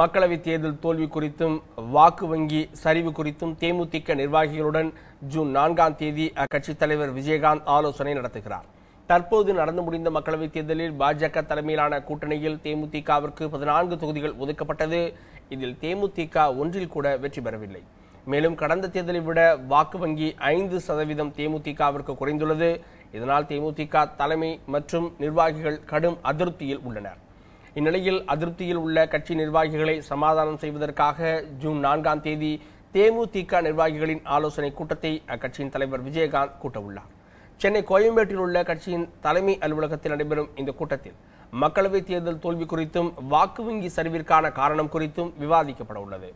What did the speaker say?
மக்களவைத் தேர்தல் தோல்வி குறித்தும் வாக்கு வங்கி சரிவு குறித்தும் தேமுதிக நிர்வாகிகளுடன் ஜூன் நான்காம் தேதி அக்கட்சித் தலைவர் விஜயகாந்த் ஆலோசனை நடத்துகிறார் தற்போது நடந்து முடிந்த மக்களவைத் தேர்தலில் பாஜக தலைமையிலான கூட்டணியில் தேமுதிகவிற்கு பதினான்கு தொகுதிகள் ஒதுக்கப்பட்டது இதில் தேமுதிக ஒன்றில் கூட வெற்றி பெறவில்லை மேலும் கடந்த தேர்தலை விட வாக்கு வங்கி ஐந்து சதவீதம் தேமுதிகவிற்கு குறைந்துள்ளது இதனால் தேமுதிக தலைமை மற்றும் நிர்வாகிகள் கடும் அதிருப்தியில் உள்ளனர் இந்நிலையில் அதிருப்தியில் உள்ள கட்சி நிர்வாகிகளை சமாதானம் செய்வதற்காக ஜூன் நான்காம் தேதி தேமுதிக நிர்வாகிகளின் ஆலோசனை கூட்டத்தை அக்கட்சியின் தலைவர் விஜயகாந்த் கூட்டவுள்ளார் சென்னை கோயம்பேட்டில் உள்ள கட்சியின் தலைமை அலுவலகத்தில் நடைபெறும் இந்த கூட்டத்தில் மக்களவைத் தேர்தல் தோல்வி குறித்தும் வாக்கு வங்கி சரிவிற்கான காரணம் குறித்தும் விவாதிக்கப்பட உள்ளது